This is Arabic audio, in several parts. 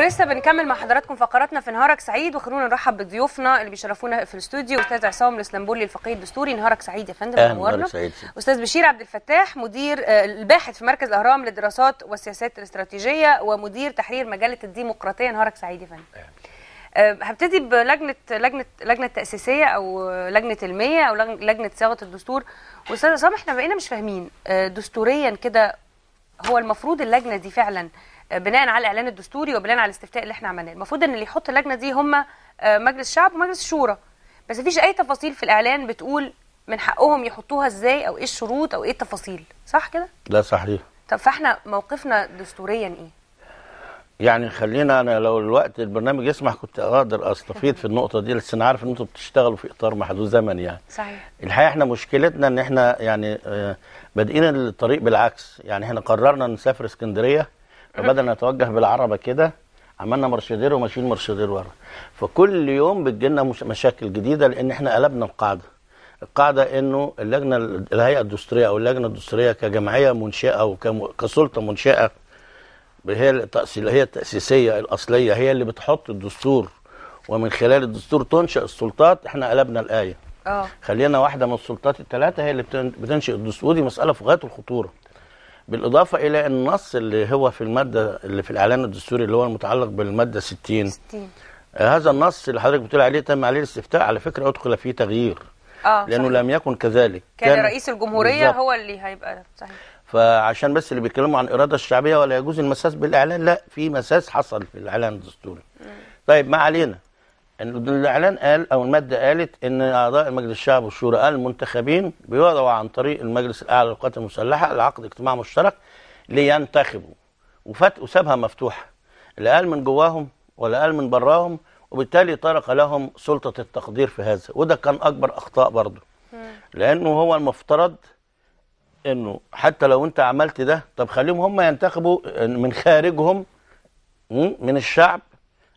ولسه بنكمل مع حضراتكم فقراتنا في نهارك سعيد وخلونا نرحب بضيوفنا اللي بيشرفونا في الاستوديو استاذ عصام الاسلامبولي الفقيه الدستوري نهارك سعيد يا فندم منورنا استاذ بشير عبد الفتاح مدير آه، الباحث في مركز الاهرام للدراسات والسياسات الاستراتيجيه ومدير تحرير مجله الديمقراطيه نهارك سعيد يا فندم آه، هبتدي بلجنه لجنه لجنه تاسيسيه او لجنه المية او لجنه صياغه الدستور واستاذ عصام احنا بقينا مش فاهمين آه، دستوريا كده هو المفروض اللجنه دي فعلا بناء على الاعلان الدستوري وبناء على الاستفتاء اللي احنا عملناه المفروض ان اللي يحط اللجنه دي هم آه، مجلس الشعب ومجلس الشورى بس مفيش اي تفاصيل في الاعلان بتقول من حقهم يحطوها ازاي او ايه الشروط او ايه التفاصيل صح كده لا صحيح طب فاحنا موقفنا دستوريا ايه يعني خلينا انا لو الوقت البرنامج يسمح كنت اقدر استفيض في النقطه دي بس انا عارف ان انتوا بتشتغلوا في اطار محدود زمن يعني صحيح الحقيقه احنا مشكلتنا ان احنا يعني آه، بادئين الطريق بالعكس يعني احنا قررنا نسافر اسكندريه فبدل ما نتوجه بالعربه كده عملنا مرشدير وماشيين مرشدير ورا فكل يوم بتجي لنا مشاكل جديده لان احنا قلبنا القاعده القاعده انه اللجنه الهيئه الدستوريه او اللجنه الدستوريه كجمعيه منشئه وكسلطه منشئه هي التأسيل هي التاسيسيه الاصليه هي اللي بتحط الدستور ومن خلال الدستور تنشا السلطات احنا قلبنا الايه اه خلينا واحده من السلطات الثلاثه هي اللي بتنشئ الدستور ودي مساله في غايه الخطوره بالاضافه الى النص اللي هو في الماده اللي في الاعلان الدستوري اللي هو المتعلق بالماده 60 60 آه هذا النص اللي حضرتك بتقول عليه تم عليه الاستفتاء على فكره ادخل فيه تغيير آه لانه صحيح. لم يكن كذلك كان, كان رئيس الجمهوريه بالزبط. هو اللي هيبقى صحيح فعشان بس اللي بيتكلموا عن الاراده الشعبيه ولا يجوز المساس بالاعلان لا في مساس حصل في الاعلان الدستوري طيب ما علينا الاعلان قال او الماده قالت ان اعضاء المجلس الشعب والشورى المنتخبين بيوضعوا عن طريق المجلس الاعلى للقوات المسلحه العقد اجتماع مشترك لينتخبوا وفات وسابها مفتوحه لا قال من جواهم ولا قال من براهم وبالتالي طرق لهم سلطه التقدير في هذا وده كان اكبر اخطاء برضه لانه هو المفترض انه حتى لو انت عملت ده طب خليهم هم ينتخبوا من خارجهم من الشعب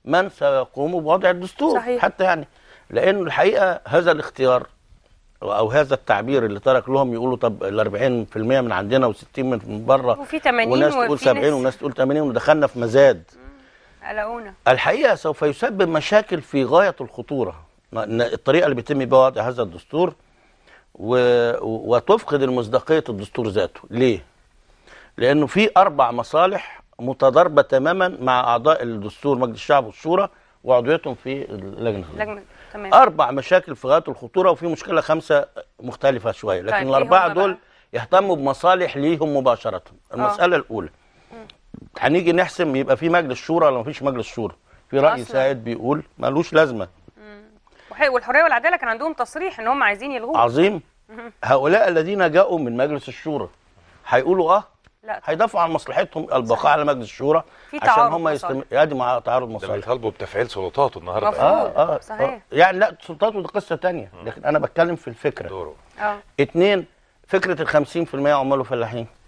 من سيقوم بوضع الدستور صحيح. حتى يعني لأنه الحقيقة هذا الاختيار او هذا التعبير اللي ترك لهم يقولوا طب ال 40% من عندنا و60 من بره وفي 80 وناس تقول 70 وناس تقول 80 ودخلنا في مزاد قلقونا الحقيقه سوف يسبب مشاكل في غايه الخطوره الطريقه اللي بيتم بها وضع هذا الدستور و... وتفقد المصداقيه الدستور ذاته ليه؟ لانه في اربع مصالح متضاربه تماما مع اعضاء الدستور مجلس الشعب والشورى وعضويتهم في اللجنه اللجنه تمام اربع مشاكل في غايه الخطوره وفي مشكله خمسه مختلفه شويه طيب، لكن طيب الاربعه دول يهتموا بمصالح ليهم مباشره المساله أوه. الاولى هنيجي نحسم يبقى في مجلس شورى ولا مفيش مجلس شورى في راي سائد بيقول ملوش لازمه والحريه والعداله كان عندهم تصريح ان هم عايزين يلغوه عظيم هؤلاء الذين جاءوا من مجلس الشورى هيقولوا اه لا هيدافعوا عن مصلحتهم البقاء على مجلس الشورى عشان هم يستم... ادي مع تعارض مصالح ده بيطالبوا بتفعيل سلطاته النهارده آه،, اه اه صحيح آه. يعني لا سلطاته دي قصه ثانيه لكن انا بتكلم في الفكره دوره اه اثنين فكره ال 50% عمال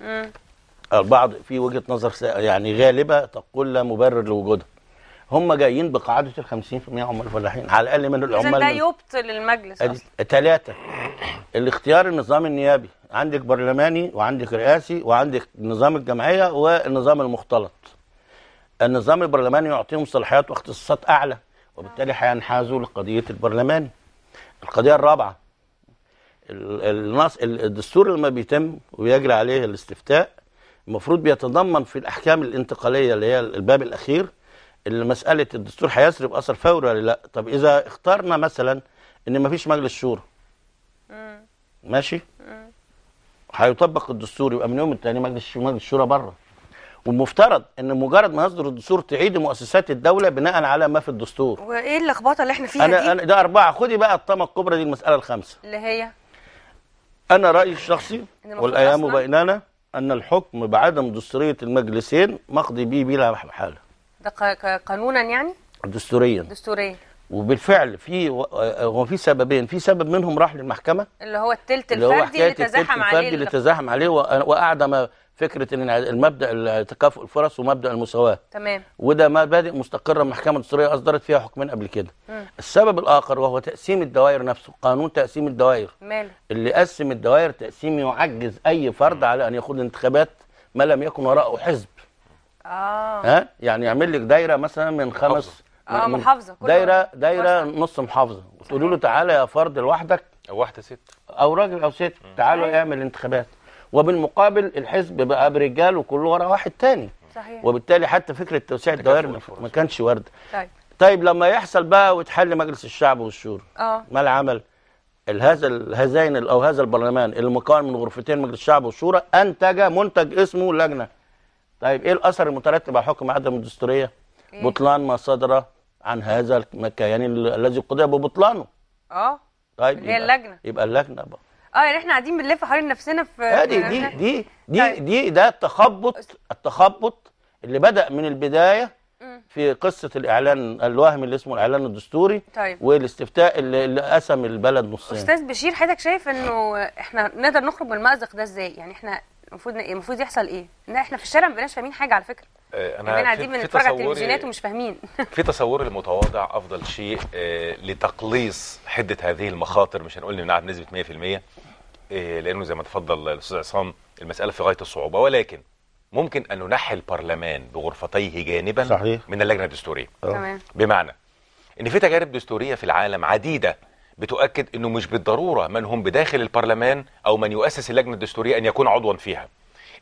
امم البعض في وجهه نظر يعني غالبه تقول لا مبرر لوجودها هم جايين بقاعده ال 50% عمال فلاحين على الاقل من العمال ده يبطل المجلس ثلاثه الاختيار النظام النيابي عندك برلماني وعندك رئاسي وعندك نظام الجمعيه والنظام المختلط النظام البرلماني يعطيهم صلاحيات واختصاصات اعلى وبالتالي هينحازوا آه. لقضيه البرلماني القضيه الرابعه النص الدستور لما بيتم ويجري عليه الاستفتاء المفروض بيتضمن في الاحكام الانتقاليه اللي هي الباب الاخير مساله الدستور هيسري باثر فوري ولا لا طب اذا اخترنا مثلا ان مفيش مجلس شورى ماشي هيطبق الدستور يبقى من يوم التاني مجلس مجلس شورى بره والمفترض ان مجرد ما يصدر الدستور تعيد مؤسسات الدوله بناء على ما في الدستور وايه اللخبطه اللي احنا فيها أنا دي أنا ده اربعه خدي بقى الطامه الكبرى دي المساله الخامسه اللي هي انا رايي الشخصي والايام بيننا ان الحكم بعدم دستوريه المجلسين مقضي به بلا حاله ده قانونا يعني دستوريا دستوريا وبالفعل في هو في سببين في سبب منهم راح للمحكمه اللي هو التلت الفردي اللي تزاحم عليه اللي تزاحم عليه واعدم فكره ان المبدا تكافؤ الفرص ومبدا المساواه تمام وده مبادئ مستقره المحكمه الدستوريه اصدرت فيها حكمين قبل كده م. السبب الاخر وهو تقسيم الدوائر نفسه قانون تقسيم الدوائر مال. اللي قسم الدوائر تقسيم يعجز اي فرد على ان يخوض انتخابات ما لم يكن وراءه حزب اه ها يعني يعمل لك دايره مثلا من خمس اه محافظه كل دايره دايره مثلا. نص محافظه وتقولوا له تعالى يا فرد لوحدك او واحده ست او راجل او ست تعالوا اعمل انتخابات وبالمقابل الحزب بقى برجال وكله ورا واحد تاني صحيح وبالتالي حتى فكره توسيع الدوائر ما كانش ورد طيب طيب لما يحصل بقى وتحل مجلس الشعب والشورى اه ما العمل؟ هذا هذين او هذا البرلمان اللي مكون من غرفتين مجلس الشعب والشورى انتج منتج اسمه لجنه طيب ايه الاثر المترتب على حكم عدم الدستوريه؟ إيه؟ بطلان ما صدر عن هذا الكيان يعني الذي قضي ببطلانه. اه طيب هي اللجنه يبقى اللجنه بقى اه يعني احنا قاعدين بنلف حوالين نفسنا في ادي آه، دي دي دي, طيب. دي دي ده التخبط التخبط اللي بدا من البدايه في قصه الاعلان الوهمي اللي اسمه الاعلان الدستوري طيب. والاستفتاء اللي, اللي قسم البلد نصين استاذ بشير حضرتك شايف انه احنا نقدر نخرج من المازق ده ازاي يعني احنا المفروض المفروض يحصل ايه؟ ان احنا في الشارع ما بقيناش فاهمين حاجه على فكره آه، انا يعني قاعدين بنتفرج على التلفزيونات ومش فاهمين في تصوري المتواضع افضل شيء آه، لتقليص حده هذه المخاطر مش هنقول نمنعها بنسبه 100% لانه زي ما تفضل الاستاذ عصام المساله في غايه الصعوبه ولكن ممكن ان ننحي البرلمان بغرفتيه جانبا صحيح. من اللجنه الدستوريه أه. تمام بمعنى ان في تجارب دستوريه في العالم عديده بتؤكد أنه مش بالضرورة من هم بداخل البرلمان أو من يؤسس اللجنة الدستورية أن يكون عضوا فيها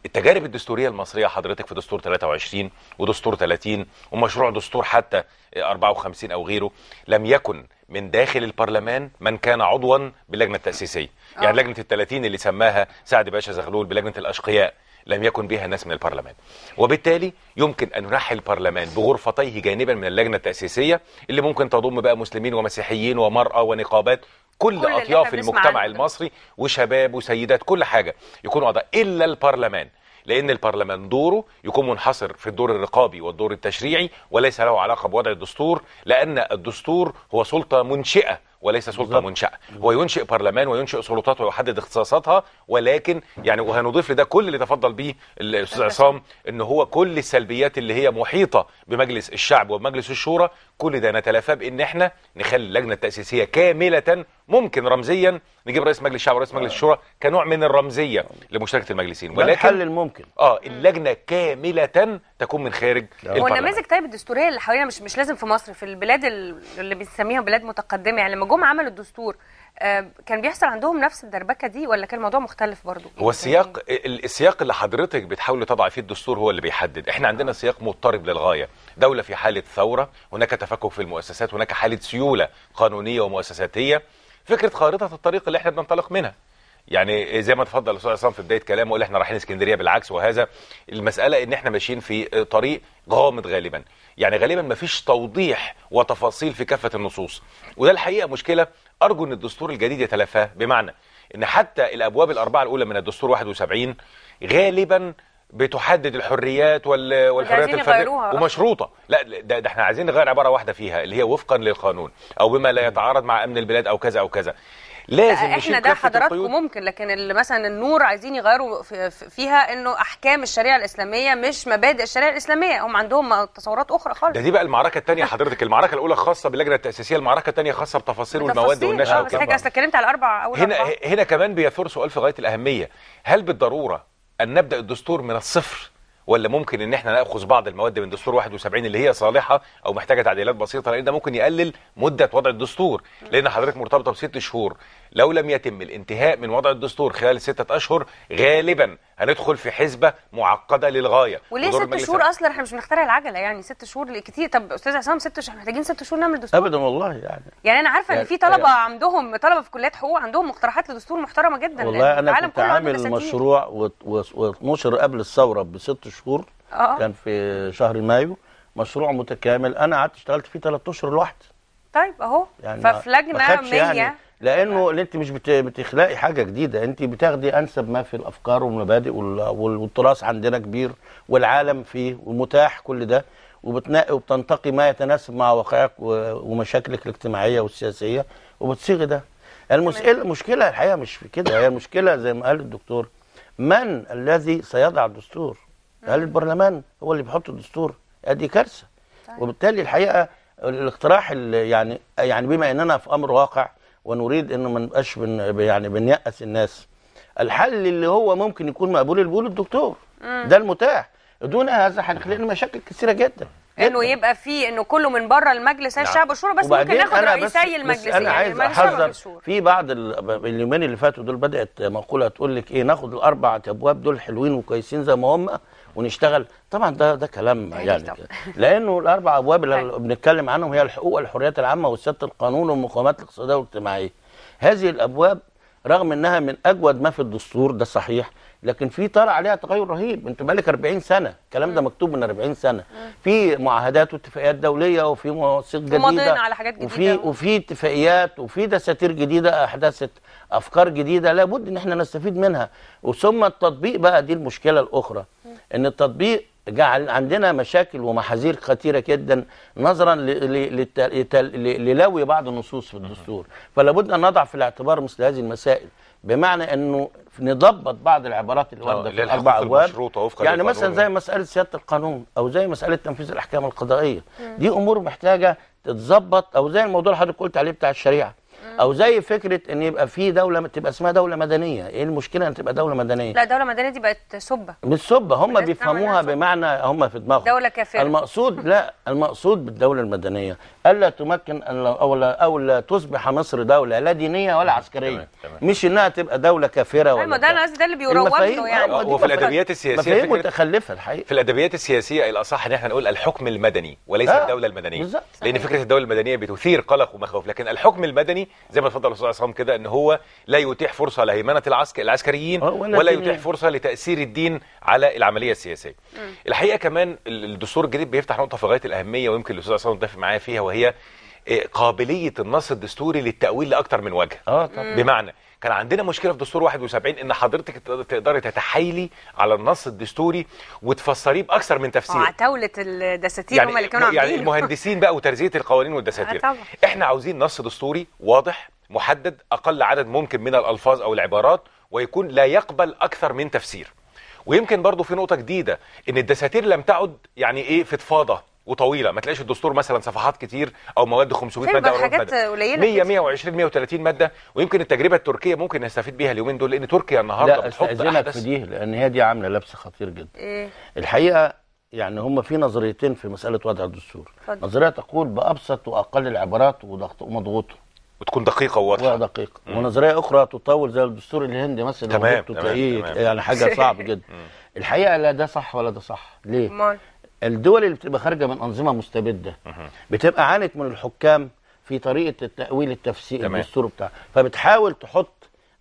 التجارب الدستورية المصرية حضرتك في دستور 23 ودستور 30 ومشروع دستور حتى 54 أو غيره لم يكن من داخل البرلمان من كان عضوا باللجنة التأسيسية يعني آه. لجنة ال 30 اللي سماها سعد باشا زغلول بلجنة الأشقياء لم يكن بها ناس من البرلمان وبالتالي يمكن أن نرحل البرلمان بغرفتيه جانبا من اللجنة التأسيسية اللي ممكن تضم بقى مسلمين ومسيحيين ومرأة ونقابات كل, كل أطياف المجتمع عنه. المصري وشباب وسيدات كل حاجة يكونوا أعضاء إلا البرلمان لأن البرلمان دوره يكون منحصر في الدور الرقابي والدور التشريعي وليس له علاقة بوضع الدستور لأن الدستور هو سلطة منشئة وليس سلطه بالزبط. منشاه هو ينشئ برلمان وينشئ سلطات ويحدد اختصاصاتها ولكن يعني وهنضيف لده كل اللي تفضل به الاستاذ عصام ان هو كل السلبيات اللي هي محيطه بمجلس الشعب ومجلس الشورى كل ده نتلافاه بان احنا نخلي اللجنه التاسيسيه كامله ممكن رمزيا نجيب رئيس مجلس الشعب ورئيس مجلس آه. الشورى كنوع من الرمزيه لمشاركه المجلسين ولكن الحل الممكن اه اللجنه كامله تكون من خارج والنماذج طيب الدستوريه اللي حوالينا مش مش لازم في مصر في البلاد اللي بنسميها بلاد متقدمه يعني لما جم عملوا الدستور كان بيحصل عندهم نفس الدربكه دي ولا كان الموضوع مختلف برضو هو السياق السياق اللي حضرتك بتحاولي تضعي فيه الدستور هو اللي بيحدد احنا عندنا آه. سياق مضطرب للغايه دوله في حاله ثوره هناك تفكك في المؤسسات هناك حاله سيوله قانونيه ومؤسساتيه فكره خارطه الطريق اللي احنا بننطلق منها يعني زي ما تفضل الاستاذ عصام في بدايه كلامه قال احنا رايحين اسكندريه بالعكس وهذا المساله ان احنا ماشيين في طريق غامض غالبا يعني غالبا ما فيش توضيح وتفاصيل في كافه النصوص وده الحقيقه مشكله أرجو أن الدستور الجديد يتلافاه بمعنى أن حتى الأبواب الأربعة الأولى من الدستور 71 غالبا بتحدد الحريات والحريات الفرديه ومشروطه لا ده, ده احنا عايزين نغير عباره واحده فيها اللي هي وفقا للقانون او بما لا يتعارض مع امن البلاد او كذا او كذا لازم احنا ده حضراتكم ممكن لكن اللي مثلا النور عايزين يغيروا فيها انه احكام الشريعه الاسلاميه مش مبادئ الشريعه الاسلاميه هم عندهم تصورات اخرى خالص ده دي بقى المعركه الثانيه حضرتك المعركه الاولى خاصه باللجنه التاسيسيه المعركه الثانيه خاصه بتفاصيل والمواد والنشأة آه، بس حضرتك اصل اتكلمت على الاربع اول هنا أربعة. هنا كمان بيثور سؤال في غايه الاهميه هل بالضروره ان نبدا الدستور من الصفر ولا ممكن ان احنا ناخذ بعض المواد من دستور 71 اللي هي صالحه او محتاجه تعديلات بسيطه لان ده ممكن يقلل مده وضع الدستور لان حضرتك مرتبطه بست شهور لو لم يتم الانتهاء من وضع الدستور خلال ستة أشهر غالبا هندخل في حزبة معقدة للغاية وليه ست شهور أصلا احنا مش بنخترع العجلة يعني ست شهور كتير طب أستاذ عصام ست شهور محتاجين ست شهور نعمل دستور أبدا والله يعني يعني أنا عارفة يعني إن في طلبة يعني عندهم طلبة في كليات حقوق عندهم مقترحات لدستور محترمة جدا يعني والله أنا كنت عامل مشروع ونشر قبل الثورة بست شهور آه. كان في شهر مايو مشروع متكامل أنا قعدت اشتغلت فيه ثلاث أشهر لوحدي طيب اهو يعني ففي لجنه 100 يعني لانه انت مش بتخلقي حاجه جديده انت بتاخدي انسب ما في الافكار والمبادئ والتراث عندنا كبير والعالم فيه ومتاح كل ده وبتنقي وبتنتقي ما يتناسب مع واقعك ومشاكلك الاجتماعيه والسياسيه وبتصيغي ده المسئله المشكله الحقيقه مش في كده هي المشكله زي ما قال الدكتور من الذي سيضع الدستور قال البرلمان هو اللي بيحط الدستور ادي كارثه وبالتالي الحقيقه الاقتراح يعني يعني بما اننا في امر واقع ونريد انه ما نبقاش بن يعني بنيأس الناس الحل اللي هو ممكن يكون مقبول البول الدكتور ده المتاح دون هذا هنخلق مشاكل كثيره جدا انه يبقى فيه انه كله من بره المجلس نعم. الشعب والشورى بس ممكن ناخد رئيسي المجلسين بس انا يعني عايز يعني احذر في بعض اليومين اللي فاتوا دول بدات مقوله تقول لك ايه ناخد الاربع ابواب دول حلوين وكويسين زي ما هم ونشتغل طبعا ده ده كلام يعني طبعا. لانه الاربع ابواب اللي طيب. بنتكلم عنهم هي الحقوق والحريات العامه وسياده القانون والمقومات الاقتصاديه والاجتماعيه هذه الابواب رغم انها من اجود ما في الدستور ده صحيح لكن في طلع عليها تغير رهيب انت بقالك 40 سنه الكلام ده مكتوب من 40 سنه في معاهدات واتفاقيات دوليه وفي مواثيق جديده على حاجات جديده وفي وفي اتفاقيات وفي دساتير جديده احدثت افكار جديده لابد ان احنا نستفيد منها وثم التطبيق بقى دي المشكله الاخرى ان التطبيق جعل عندنا مشاكل ومحاذير خطيره جدا نظرا للوي بعض النصوص في الدستور فلا بد ان نضع في الاعتبار مثل هذه المسائل بمعنى انه نضبط بعض العبارات اللي وارده في الاربع ابواب يعني مثلا زي مساله سياده القانون او زي مساله تنفيذ الاحكام القضائيه دي امور محتاجه تتظبط او زي الموضوع اللي حضرتك قلت عليه بتاع الشريعه او زي فكره ان يبقى في دوله تبقى اسمها دوله مدنيه ايه المشكله ان تبقى دوله مدنيه لا دوله مدنيه دي بقت سبه مش سبه هم بيفهموها بمعنى هم في دماغهم دوله كافره المقصود لا المقصود بالدوله المدنيه الا تمكن او لا او لا تصبح مصر دوله لا دينيه ولا عسكريه مش انها تبقى دوله كافره ولا ما ده انا قصدي ده اللي بيروج له يعني آه، وفي الادبيات السياسيه مفاهيم متخلفه الحقيقه في الادبيات السياسيه الاصح ان احنا نقول الحكم المدني وليس آه، الدوله المدنيه لان فكره الدوله المدنيه بتثير قلق ومخاوف لكن الحكم المدني زي ما اتفضل الاستاذ عصام كده ان هو لا يتيح فرصه لهيمنه العسك العسكريين آه، ولا, ولا يتيح فرصه لتاثير الدين على العمليه السياسيه. م. الحقيقه كمان الدستور الجديد بيفتح نقطه في غايه الاهميه ويمكن الاستاذ عصام يتفق معايا فيها وهي آه، قابليه النص الدستوري للتاويل لاكثر من وجه. اه طبعا. بمعنى كان عندنا مشكله في دستور 71 ان حضرتك تقدري تتحايلي على النص الدستوري وتفسريه باكثر من تفسير مع عتاوله الدساتير يعني هم اللي كانوا يعني عاملينه يعني المهندسين بقى وترزيه القوانين والدساتير آه طبعا. احنا عاوزين نص دستوري واضح محدد اقل عدد ممكن من الالفاظ او العبارات ويكون لا يقبل اكثر من تفسير ويمكن برضو في نقطه جديده ان الدساتير لم تعد يعني ايه فضفاضه وطويله ما تلاقيش الدستور مثلا صفحات كتير او مواد 500 ماده او قليله 100 120 130 ماده ويمكن التجربه التركيه ممكن نستفيد بيها اليومين دول لان تركيا النهارده لا استاذنك في دي لان هي دي عامله لبس خطير جدا إيه؟ الحقيقه يعني هم في نظريتين في مساله وضع الدستور فضل. نظريه تقول بابسط واقل العبارات وضغط ومضغوطه وتكون دقيقه وواضحه ودقيقه مم. ونظريه اخرى تطول زي الدستور الهندي مثلا تمام, تمام. تمام. يعني حاجه صعبه جدا الحقيقه لا ده صح ولا ده صح ليه مال. الدول اللي بتبقى خارجه من انظمه مستبده بتبقى عانت من الحكام في طريقه التاويل التفسير الدستور بتاعها فبتحاول تحط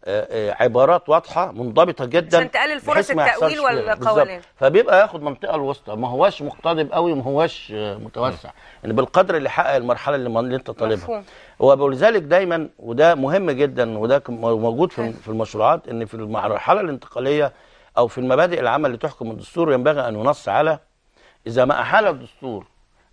آه، آه، عبارات واضحه منضبطه جدا عشان تقلل فرص التاويل والقوانين فبيبقى ياخد منطقه الوسطى ما هواش مقتضب قوي ما هواش آه، متوسع يعني بالقدر اللي حقق المرحله اللي, اللي انت طالبها ولذلك دايما وده مهم جدا وده موجود في في المشروعات ان في المرحله الانتقاليه او في المبادئ العامه اللي تحكم الدستور ينبغي ان ينص على إذا ما أحال الدستور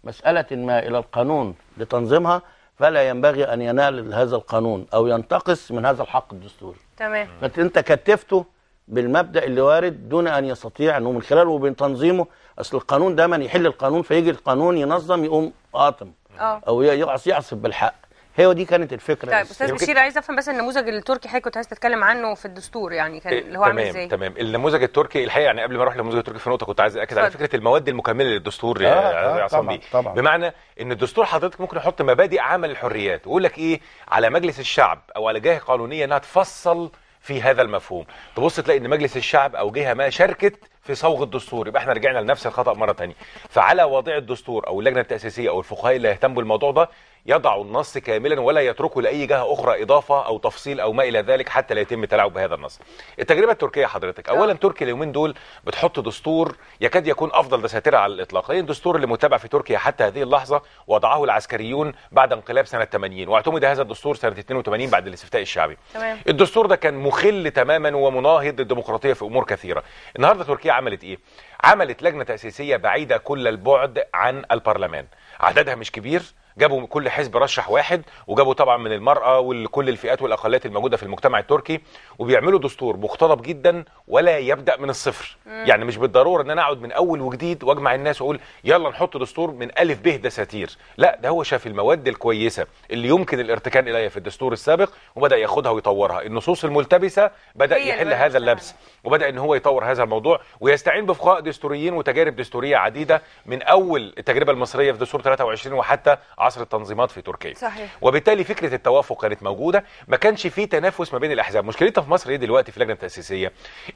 مسألة ما إلى القانون لتنظيمها فلا ينبغي أن ينال هذا القانون أو ينتقص من هذا الحق الدستوري تمام فأنت كتفته بالمبدأ اللي وارد دون أن يستطيع أنه من خلاله وبين تنظيمه أصل القانون دايما يحل القانون فيجي القانون ينظم يقوم قاطم آه. أو يعصي يعصف بالحق هي دي كانت الفكره طيب استاذ بشير عايز افهم بس النموذج التركي حضرتك كنت عايز تتكلم عنه في الدستور يعني كان إيه، اللي هو عامل ازاي تمام تمام النموذج التركي الحقيقه يعني قبل ما اروح للنموذج التركي في نقطه كنت عايز اكد على فكره المواد المكمله للدستور يا آه, آه، عصام بيه بمعنى ان الدستور حضرتك ممكن يحط مبادئ عمل الحريات ويقول لك ايه على مجلس الشعب او على جهه قانونيه انها تفصل في هذا المفهوم تبص تلاقي ان مجلس الشعب او جهه ما شاركت في صوغ الدستور يبقى احنا رجعنا لنفس الخطا مره ثانيه فعلى وضع الدستور او اللجنه التاسيسيه او الفقهاء اللي يهتموا بالموضوع ده يضع النص كاملا ولا يتركه لاي جهه اخرى اضافه او تفصيل او ما الى ذلك حتى لا يتم التلاعب بهذا النص. التجربه التركيه حضرتك، آه. اولا تركيا اليومين دول بتحط دستور يكاد يكون افضل دساتيرها على الاطلاق، لان الدستور اللي متابع في تركيا حتى هذه اللحظه وضعه العسكريون بعد انقلاب سنه 80 واعتمد هذا الدستور سنه 82 بعد الاستفتاء الشعبي. تمام. الدستور ده كان مخل تماما ومناهض للديمقراطيه في امور كثيره. النهارده تركيا عملت ايه؟ عملت لجنه تاسيسيه بعيده كل البعد عن البرلمان. عددها مش كبير جابوا كل حزب رشح واحد وجابوا طبعا من المراه وكل الفئات والاقليات الموجوده في المجتمع التركي وبيعملوا دستور مقتضب جدا ولا يبدا من الصفر مم. يعني مش بالضروره ان انا اقعد من اول وجديد واجمع الناس واقول يلا نحط دستور من الف به دساتير لا ده هو شاف المواد الكويسه اللي يمكن الارتكان اليها في الدستور السابق وبدا ياخدها ويطورها النصوص الملتبسه بدا يحل هذا اللبس وبدا ان هو يطور هذا الموضوع ويستعين بفقهاء دستوريين وتجارب دستوريه عديده من اول التجربه المصريه في دستور 23 وحتى عصر التنظيمات في تركيا صحيح. وبالتالي فكره التوافق كانت موجوده ما كانش في تنافس ما بين الاحزاب مشكلتها في مصر ايه دلوقتي في اللجنه التاسيسيه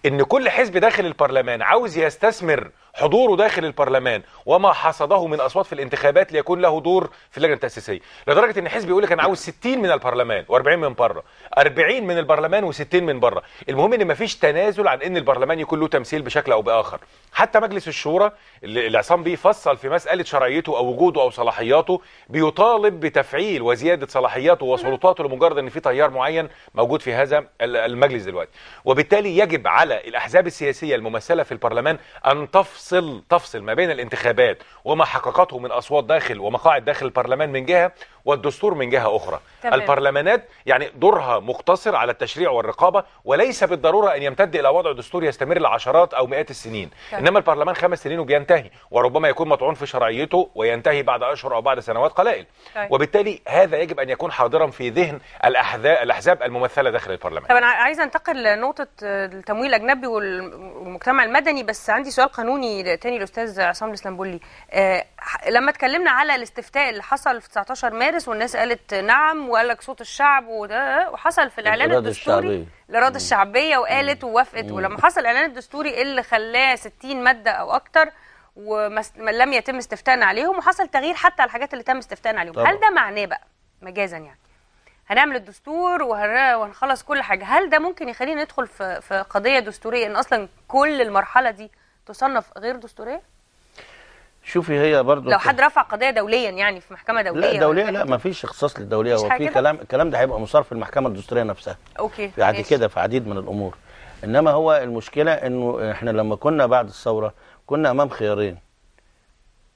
ان كل حزب داخل البرلمان عاوز يستثمر حضوره داخل البرلمان وما حصده من اصوات في الانتخابات ليكون له دور في اللجنه التاسيسيه لدرجه ان حزب يقول لك انا عاوز 60 من البرلمان و40 من بره 40 من البرلمان و60 من بره المهم ان مفيش تنازل عن ان البرلمان يكون له تمثيل بشكل او باخر حتى مجلس الشورى اللي عصام بيه فصل في مساله شرعيته او وجوده او صلاحياته بيطالب بتفعيل وزياده صلاحياته وسلطاته لمجرد ان في تيار معين موجود في هذا المجلس دلوقتي وبالتالي يجب على الاحزاب السياسيه الممثله في البرلمان ان تفصل تفصل تفصل ما بين الانتخابات وما حققته من اصوات داخل ومقاعد داخل البرلمان من جهه والدستور من جهه اخرى تمام. البرلمانات يعني دورها مقتصر على التشريع والرقابه وليس بالضروره ان يمتد الى وضع دستور يستمر لعشرات او مئات السنين تمام. انما البرلمان خمس سنين وبينتهي وربما يكون مطعون في شرعيته وينتهي بعد اشهر او بعد سنوات قلائل تمام. طيب. وبالتالي هذا يجب ان يكون حاضرا في ذهن الاحزاب الممثله داخل البرلمان طب انا عايز انتقل لنقطه التمويل الاجنبي والمجتمع المدني بس عندي سؤال قانوني تاني للاستاذ عصام الاسلامبولي آه، لما اتكلمنا على الاستفتاء اللي حصل في 19 مارس والناس قالت نعم وقال لك صوت الشعب وده وحصل في الاعلان الدستوري الاراده الشعبيه وقالت ووافقت ولما حصل الاعلان الدستوري اللي خلاه 60 ماده او اكتر ولم يتم استفتاءنا عليهم وحصل تغيير حتى على الحاجات اللي تم استفتاءنا عليهم طبعا. هل ده معناه بقى مجازا يعني هنعمل الدستور وهنخلص كل حاجه هل ده ممكن يخلينا ندخل في في قضيه دستوريه ان اصلا كل المرحله دي تصنف غير دستوريه شوفي هي برضه لو حد رفع قضيه دوليا يعني في محكمه دوليه لا دوليه لا ما فيش اختصاص للدوليه هو في كلام الكلام ده هيبقى مصار في المحكمه الدستوريه نفسها اوكي بعد كده في عديد من الامور انما هو المشكله انه احنا لما كنا بعد الثوره كنا امام خيارين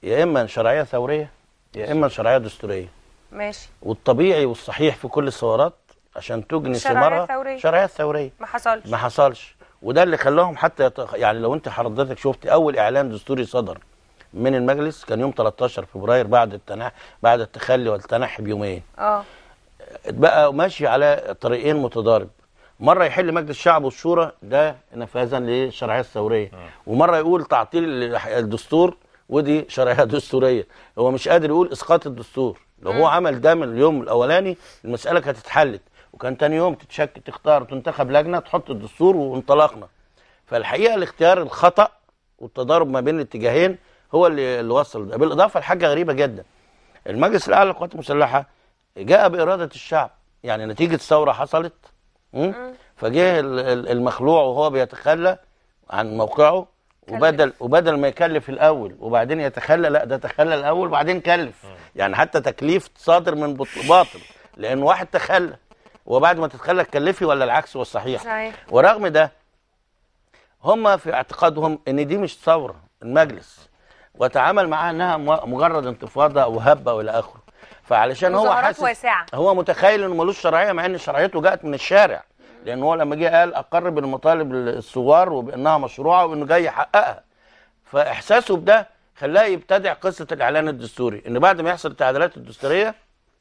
يا اما شرعيه ثوريه يا اما شرعيه دستوريه ماشي والطبيعي والصحيح في كل الثورات عشان تجني ثمارها شرعيه ثوريه ما حصلش ما حصلش وده اللي خلاهم حتى يعني لو انت حضرتك شفت اول اعلان دستوري صدر من المجلس كان يوم 13 فبراير بعد التنح بعد التخلي والتنحي بيومين اه اتبقى ماشي على طريقين متضارب مره يحل مجلس الشعب والشورى ده نفاذا للشرعيه الثوريه آه. ومره يقول تعطيل الدستور ودي شرعيه دستوريه هو مش قادر يقول اسقاط الدستور لو هو عمل ده من اليوم الاولاني المساله كانت اتحلت وكان تاني يوم تتشك تختار تنتخب لجنه تحط الدستور وانطلقنا فالحقيقه الاختيار الخطا والتضارب ما بين الاتجاهين هو اللي اللي وصل ده بالاضافه لحاجه غريبه جدا المجلس الاعلى للقوات المسلحه جاء باراده الشعب يعني نتيجه ثوره حصلت فجه المخلوع وهو بيتخلى عن موقعه وبدل وبدل ما يكلف الاول وبعدين يتخلى لا ده تخلى الاول وبعدين كلف يعني حتى تكليف صادر من باطل لان واحد تخلى وبعد ما تتخلى تكلفي ولا العكس هو الصحيح صحيح. ورغم ده هم في اعتقادهم ان دي مش ثوره المجلس وتعامل معاها انها مجرد انتفاضه او هبه والى اخره فعلشان هو حاسس واسعة. هو متخيل انه ملوش شرعيه مع ان شرعيته جاءت من الشارع لان هو لما جه قال اقر بالمطالب للثوار وبانها مشروعه وانه جاي يحققها فاحساسه بده خلاه يبتدع قصه الاعلان الدستوري ان بعد ما يحصل التعديلات الدستوريه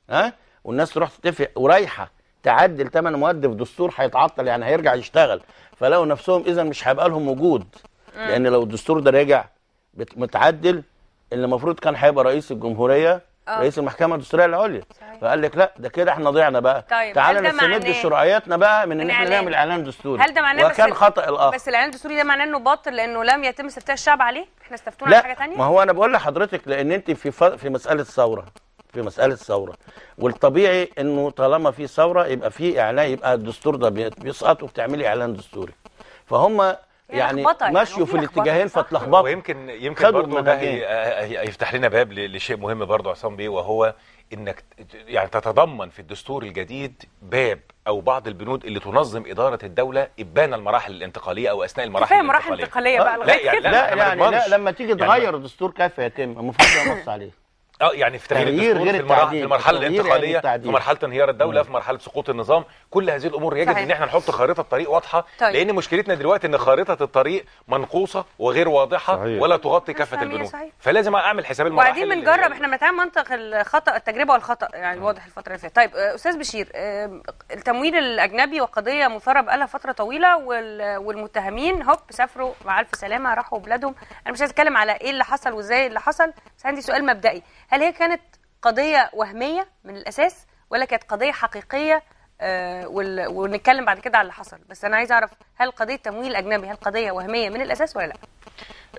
ها والناس تروح تتفق ورايحه تعدل ثمان مواد في دستور هيتعطل يعني هيرجع يشتغل فلقوا نفسهم اذا مش هيبقى لهم وجود لان لو الدستور ده رجع متعدل اللي المفروض كان هيبقى رئيس الجمهوريه أوه. رئيس المحكمه الدستوريه العليا فقال لك لا ده كده احنا ضيعنا بقى طيب تعالى نستمد معناه... شرعياتنا بقى من ان احنا نعمل اعلان دستوري هل ده معناه وكان بس خطا الاخر بس الاعلان الدستوري ده معناه انه باطل لانه لم يتم استفتاء الشعب عليه احنا استفتونا على حاجه ثانيه ما هو انا بقول لحضرتك لان انت في ف... في مساله ثوره في مساله ثوره والطبيعي انه طالما في ثوره يبقى في اعلان يبقى الدستور ده بيسقط وبتعملي اعلان دستوري فهم يعني, يعني, يعني مشوا في الاتجاهين فاتلخبطوا ويمكن يمكن برضه ده هيفتح لنا باب لشيء مهم برضه عصام بيه وهو انك يعني تتضمن في الدستور الجديد باب او بعض البنود اللي تنظم اداره الدوله ابان المراحل الانتقاليه او اثناء المراحل الانتقاليه مراحل انتقاليه بقى لا يعني لا, لا, يعني لا لما تيجي يعني تغير يعني الدستور كافه يتم المفروض ينص عليه اه يعني في تغيير الدستور غير في, المرحل في المرحله الانتقاليه يعني في مرحله انهيار الدوله في مرحله سقوط النظام كل هذه الامور يجب صحيح. ان احنا نحط خارطه طريق واضحه طيب. لان مشكلتنا دلوقتي ان خارطه الطريق منقوصه وغير واضحه صحيح. ولا تغطي كافه البنود فلازم اعمل حساب المراحل وبعدين بنجرب احنا بنتعامل منطق الخطا التجربه والخطا يعني آه. واضح الفتره اللي فاتت طيب آه، استاذ بشير التمويل الاجنبي وقضيه مثاره بقالها فتره طويله والمتهمين هوب سافروا مع الف سلامه راحوا بلادهم انا مش عايز اتكلم على ايه اللي حصل وازاي اللي حصل بس عندي سؤال مبدئي هل هي كانت قضية وهمية من الأساس ولا كانت قضية حقيقية آه، ونتكلم بعد كده على اللي حصل بس أنا عايز أعرف هل قضية تمويل أجنبي هل قضية وهمية من الأساس ولا لأ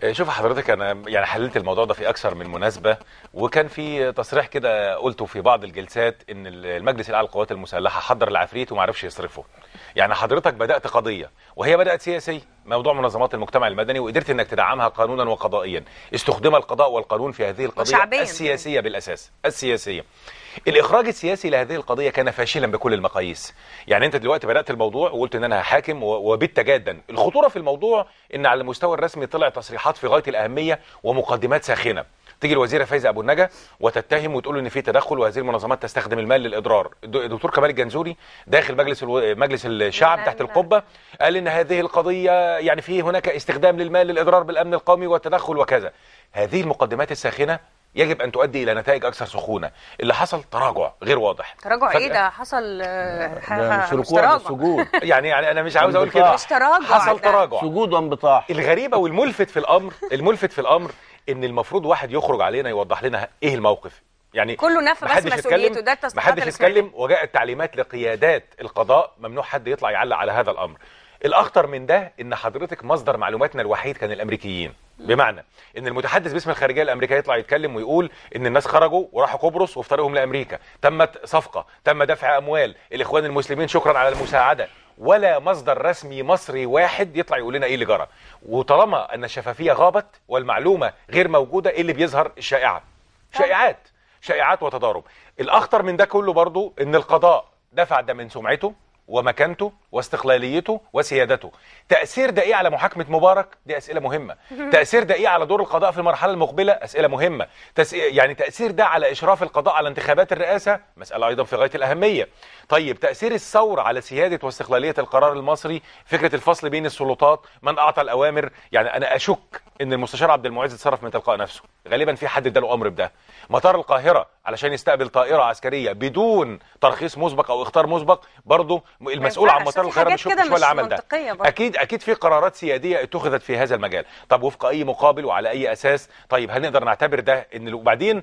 آه، شوف حضرتك انا يعني حللت الموضوع ده في اكثر من مناسبه وكان في تصريح كده قلته في بعض الجلسات ان المجلس الاعلى للقوات المسلحه حضر العفريت وما عرفش يصرفه. يعني حضرتك بدات قضيه وهي بدات سياسيه موضوع منظمات المجتمع المدني وقدرت انك تدعمها قانونا وقضائيا. استخدم القضاء والقانون في هذه القضيه السياسيه بالاساس السياسيه. الاخراج السياسي لهذه القضيه كان فاشلا بكل المقاييس يعني انت دلوقتي بدات الموضوع وقلت ان انا هحاكم وبت جادا الخطوره في الموضوع ان على المستوى الرسمي طلع تصريحات في غايه الاهميه ومقدمات ساخنه تيجي الوزيره فايزه ابو النجا وتتهم وتقول ان في تدخل وهذه المنظمات تستخدم المال للاضرار الدكتور كمال الجنزوري داخل مجلس الو... مجلس الشعب تحت القبه قال ان هذه القضيه يعني في هناك استخدام للمال للاضرار بالامن القومي والتدخل وكذا هذه المقدمات الساخنه يجب ان تؤدي الى نتائج اكثر سخونه اللي حصل تراجع غير واضح تراجع ايه ده حصل آه، ركوع سجود يعني يعني انا مش عاوز اقول كده مش تراجع حصل تراجع سجود وانبطاح الغريبه والملفت في الامر الملفت في الامر ان المفروض واحد يخرج علينا يوضح لنا ايه الموقف يعني كله نفى بس مسؤوليته ده التصريحات محدش يتكلم وجاءت تعليمات لقيادات القضاء ممنوع حد يطلع يعلق على هذا الامر الاخطر من ده ان حضرتك مصدر معلوماتنا الوحيد كان الامريكيين بمعنى ان المتحدث باسم الخارجيه الامريكيه يطلع يتكلم ويقول ان الناس خرجوا وراحوا قبرص وفي طريقهم لامريكا تمت صفقه تم دفع اموال الاخوان المسلمين شكرا على المساعده ولا مصدر رسمي مصري واحد يطلع يقول لنا ايه اللي جرى وطالما ان الشفافيه غابت والمعلومه غير موجوده ايه اللي بيظهر الشائعه شائعات شائعات وتضارب الاخطر من ده كله برضو ان القضاء دفع ده من سمعته ومكانته واستقلاليته وسيادته تأثير ده إيه على محاكمة مبارك دي أسئلة مهمة تأثير ده إيه على دور القضاء في المرحلة المقبلة أسئلة مهمة تس... يعني تأثير ده على إشراف القضاء على انتخابات الرئاسة مسألة أيضا في غاية الأهمية طيب تأثير الثورة على سيادة واستقلالية القرار المصري فكرة الفصل بين السلطات من أعطى الأوامر يعني أنا أشك إن المستشار عبد المعز اتصرف من تلقاء نفسه غالبا في حد اداله أمر بده مطار القاهرة علشان يستقبل طائرة عسكرية بدون ترخيص مسبق أو إختار مسبق برضه المسؤول عن مطار وزاره الخيريه مش مش ولا عمل ده اكيد اكيد في قرارات سياديه اتخذت في هذا المجال طب وفق اي مقابل وعلى اي اساس طيب هل نقدر نعتبر ده ان وبعدين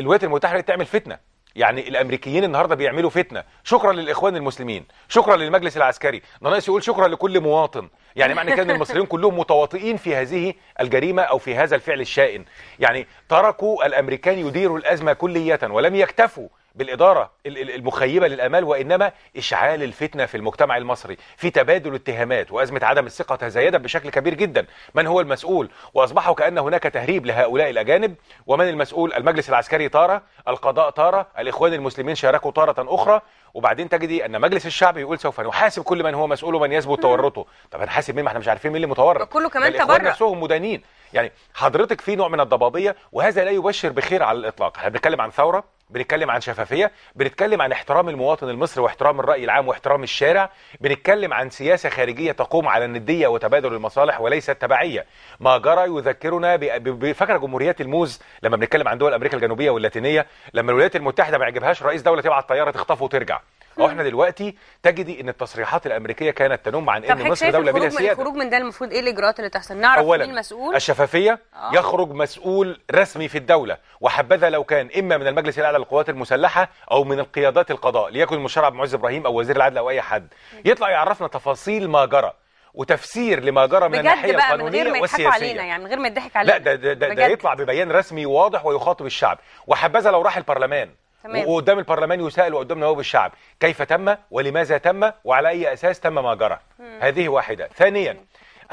الولايات المتحده تعمل فتنه يعني الامريكيين النهارده بيعملوا فتنه شكرا للاخوان المسلمين شكرا للمجلس العسكري ده ناقص يقول شكرا لكل مواطن يعني معنى كده ان المصريين كلهم متواطئين في هذه الجريمه او في هذا الفعل الشائن يعني تركوا الامريكان يديروا الازمه كليه ولم يكتفوا بالإدارة المخيبة للأمال وإنما إشعال الفتنة في المجتمع المصري في تبادل اتهامات وأزمة عدم الثقة تزايدت بشكل كبير جدا من هو المسؤول وأصبح كأن هناك تهريب لهؤلاء الأجانب ومن المسؤول المجلس العسكري طارة القضاء طارة الإخوان المسلمين شاركوا طارة أخرى وبعدين تجدي أن مجلس الشعب يقول سوف نحاسب كل من هو مسؤول ومن يثبت تورطه طب هنحاسب مين ما احنا مش عارفين مين اللي متورط كله كمان تبرع نفسهم مدانين يعني حضرتك في نوع من الضبابية وهذا لا يبشر بخير على الإطلاق احنا بنتكلم عن ثورة بنتكلم عن شفافيه بنتكلم عن احترام المواطن المصري واحترام الراي العام واحترام الشارع بنتكلم عن سياسه خارجيه تقوم على النديه وتبادل المصالح وليس التبعيه ما جرى يذكرنا بفكره جمهوريات الموز لما بنتكلم عن دول امريكا الجنوبيه واللاتينيه لما الولايات المتحده ما يعجبهاش رئيس دوله تبعت طياره تخطفه وترجع او احنا دلوقتي تجدي ان التصريحات الامريكيه كانت تنم عن ان مصر دوله بلا سياده الخروج من ده المفروض ايه الاجراءات اللي تحصل نعرف أولاً مين المسؤول الشفافيه آه. يخرج مسؤول رسمي في الدوله وحبذا لو كان اما من المجلس الاعلى للقوات المسلحه او من القيادات القضاء ليكن المشرع عبد المعز ابراهيم او وزير العدل او اي حد يطلع يعرفنا تفاصيل ما جرى وتفسير لما جرى من الناحيه القانونيه والسياسيه بجد بقى من غير ما يضحكوا علينا يعني من غير ما يضحك علينا لا ده ده, ده, ده يطلع ببيان رسمي واضح ويخاطب الشعب وحبذا لو راح البرلمان تمام. وقدام البرلمان يسأل وقدام نواب الشعب كيف تم ولماذا تم وعلى أي أساس تم ما جرى هذه واحدة ثانيا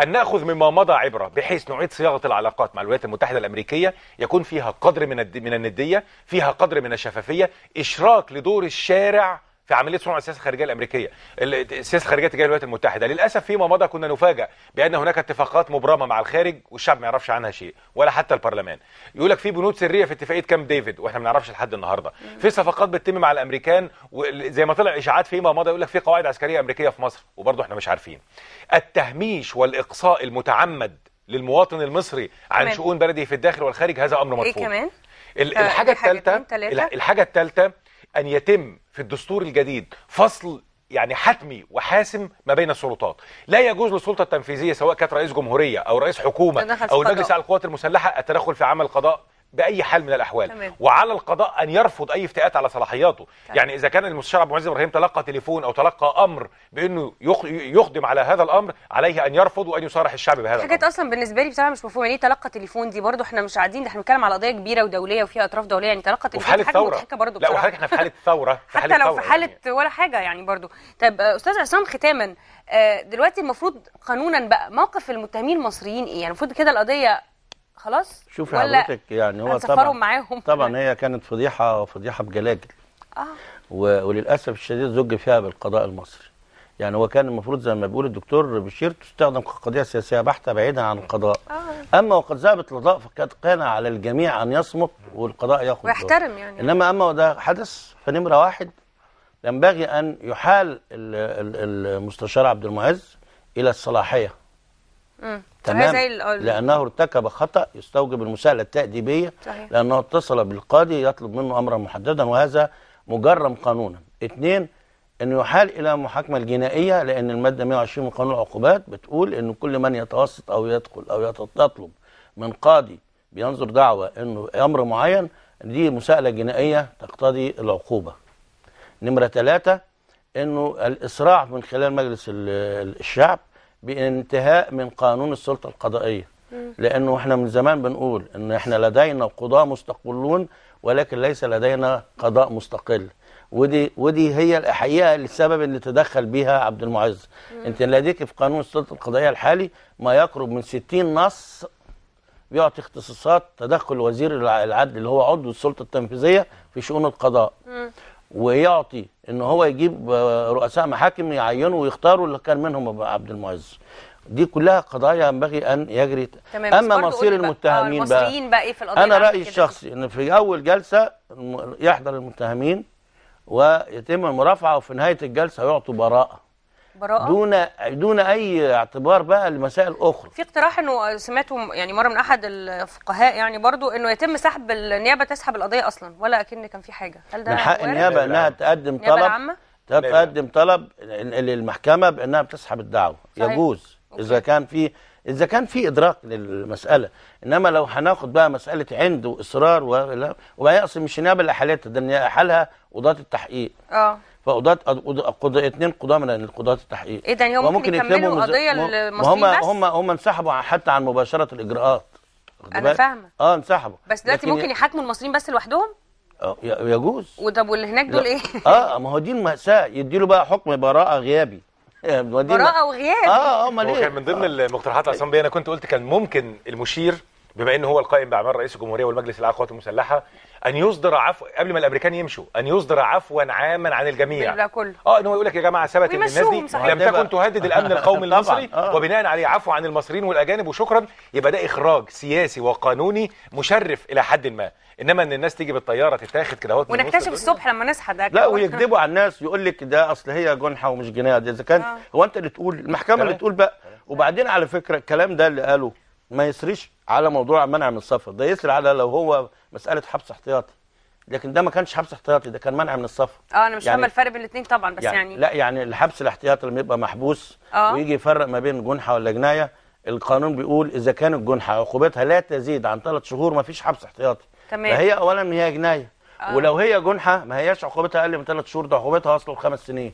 أن نأخذ مما مضى عبرة بحيث نعيد صياغة العلاقات مع الولايات المتحدة الأمريكية يكون فيها قدر من من الندية فيها قدر من الشفافية إشراك لدور الشارع في عمليه صنع السياسه الخارجيه الامريكيه السياسه الخارجيه تجاه الولايات المتحده للاسف فيما مضى كنا نفاجأ بان هناك اتفاقات مبرمه مع الخارج والشعب ما يعرفش عنها شيء ولا حتى البرلمان يقول لك في بنود سريه في اتفاقيه كامب ديفيد واحنا ما نعرفش لحد النهارده في صفقات بتتم مع الامريكان زي ما طلع اشاعات فيما مضى يقول لك في قواعد عسكريه امريكيه في مصر وبرضه احنا مش عارفين التهميش والاقصاء المتعمد للمواطن المصري عن كمان. شؤون بلده في الداخل والخارج هذا امر مرفوض إيه كمان؟ طيب، الحاجه الثالثه الحاجه الثالثه ان يتم في الدستور الجديد فصل يعني حتمي وحاسم ما بين السلطات لا يجوز للسلطه التنفيذيه سواء كانت رئيس جمهوريه او رئيس حكومه او المجلس على القوات المسلحه التدخل في عمل قضاء باي حال من الاحوال تمام. وعلى القضاء ان يرفض اي افتئات على صلاحياته تمام. يعني اذا كان المستشار عبد المعز ابراهيم تلقى تليفون او تلقى امر بانه يخدم على هذا الامر عليه ان يرفض وان يصارح الشعب بهذا حاجات الأمر. اصلا بالنسبه لي بصراحه مش مفهومه ليه تلقى تليفون دي برضه احنا مش قاعدين احنا بنتكلم على قضيه كبيره ودوليه وفيها اطراف دوليه يعني تلقى تليفون حاجه ثورة. مضحكه برضه لا وحضرتك احنا في حاله ثوره في حتى لو في حاله يعني. ولا حاجه يعني برضه طب آه، استاذ عصام ختاما آه، دلوقتي المفروض قانونا بقى موقف المتهمين المصريين ايه يعني المفروض كده القضيه خلاص شوفي حضرتك يعني هو طبعا معاهم طبعا هي كانت فضيحه فضيحه بجلاجل اه وللاسف الشديد زج فيها بالقضاء المصري يعني هو كان المفروض زي ما بيقول الدكتور بشير تستخدم كقضيه سياسيه بحته بعيدا عن القضاء آه. اما وقد ذهبت القضاء فقد كان على الجميع ان يصمت والقضاء ياخذ ويحترم يعني انما اما وده حدث فنمره واحد ينبغي ان يحال المستشار عبد المعز الى الصلاحيه تمام لانه ارتكب خطا يستوجب المساءله التاديبيه صحيح. لانه اتصل بالقاضي يطلب منه امرا محددا وهذا مجرم قانونا اثنين انه يحال الى محاكمه الجنائيه لان الماده 120 من قانون العقوبات بتقول ان كل من يتوسط او يدخل او يطلب من قاضي بينظر دعوه انه امر معين دي مساءله جنائيه تقتضي العقوبه نمره ثلاثة انه الاسراع من خلال مجلس الشعب بانتهاء من قانون السلطة القضائية لأنه احنا من زمان بنقول أن احنا لدينا قضاة مستقلون ولكن ليس لدينا قضاء مستقل ودي ودي هي الحقيقه السبب اللي تدخل بيها عبد المعز انت لديك في قانون السلطه القضائيه الحالي ما يقرب من 60 نص بيعطي اختصاصات تدخل وزير العدل اللي هو عضو السلطه التنفيذيه في شؤون القضاء ويعطي ان هو يجيب آه، رؤساء محاكم يعينوا ويختاروا اللي كان منهم عبد المعز دي كلها قضايا ينبغي ان يجري تمام اما مصير المتهمين آه، بقى, المصريين بقى, إيه في انا رايي الشخصي ان في اول جلسه يحضر المتهمين ويتم المرافعه وفي نهايه الجلسه يعطوا براءه براءة دون دون اي اعتبار بقى لمسائل اخرى في اقتراح انه سمعته يعني مره من احد الفقهاء يعني برضو انه يتم سحب النيابه تسحب القضيه اصلا ولا اكن كان في حاجه هل ده من حق النيابه انها تقدم طلب تقدم طلب للمحكمه بانها بتسحب الدعوه صحيح. يجوز أوكي. اذا كان في اذا كان في ادراك للمساله انما لو هناخد بقى مساله عند واصرار ولا وهي اصلا مش النيابه اللي حالتها ده حالها قضاه التحقيق اه فقضاة قضاة اثنين قضاة من قضاة التحقيق اذا إيه هم ممكن يكملوا القضيه المصريين بس هم هم انسحبوا حتى عن مباشرة الاجراءات انا فاهمة اه انسحبوا بس دلوقتي ممكن يحاكموا المصريين بس لوحدهم آه، يجوز وطب واللي هناك دول ايه؟ اه ما هو دي المأساة يديله بقى حكم براءة غيابي يعني براءة وغياب اه اه امال ايه؟ كان من ضمن آه. المقترحات عصام بيه انا كنت قلت كان ممكن المشير بما ان هو القائم باعمال رئيس الجمهوريه والمجلس الاعلى للقوات المسلحه ان يصدر عفو قبل ما الامريكان يمشوا ان يصدر عفوا عاما عن الجميع كله. اه ان هو يقول لك يا جماعه ثبت ان الناس دي لم تكن تهدد الامن القومي المصري آه. وبناء عليه عفو عن المصريين والاجانب وشكرا يبقى ده اخراج سياسي وقانوني مشرف الى حد ما انما ان الناس تيجي بالطياره تتاخد كده اهوت ونكتشف الصبح لما نصحى ده لا ويكذبوا على الناس يقول لك ده اصل هي جنحه ومش جنايه اذا آه. هو انت اللي تقول المحكمه اللي تقول بقى وبعدين على فكره الكلام ده اللي قاله ما يسريش على موضوع منع من السفر ده يسري على لو هو مساله حبس احتياطي لكن ده ما كانش حبس احتياطي ده كان منع من السفر اه انا مش يعني فاهم الفرق بين الاثنين طبعا بس يعني, يعني لا يعني الحبس الاحتياطي لما يبقى محبوس آه. ويجي يفرق ما بين جنحه ولا جنايه القانون بيقول اذا كان الجنحه عقوبتها لا تزيد عن ثلاث شهور ما فيش حبس احتياطي تمام فهي اولا هي جنايه آه. ولو هي جنحه ما هياش عقوبتها اقل من ثلاث شهور ده عقوبتها اصله خمس سنين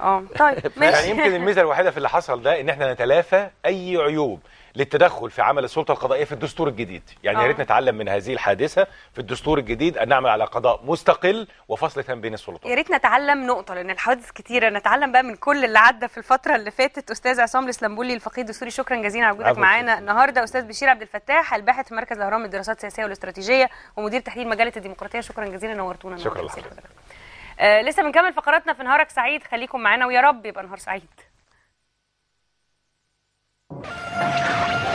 اه طيب يعني ماشي يعني يمكن الميزه الوحيده في اللي حصل ده ان احنا نتلافى اي عيوب للتدخل في عمل السلطه القضائيه في الدستور الجديد يعني يا ريت آه. نتعلم من هذه الحادثه في الدستور الجديد ان نعمل على قضاء مستقل وفصل تام بين السلطات يا ريت نتعلم نقطه لان الحوادث كثيره نتعلم بقى من كل اللي عدى في الفتره اللي فاتت استاذ عصام الاسلامبولي الفقيه السوري شكرا جزيلا على وجودك معانا النهارده استاذ بشير عبد الفتاح الباحث في مركز الاهرام للدراسات السياسيه والاستراتيجيه ومدير تحليل مجله الديمقراطيه شكرا جزيلا نورتونا شكرا لحضرتك آه لسه بنكمل فقراتنا في نهارك سعيد خليكم معانا ويا رب يبقى نهار سعيد Thank you.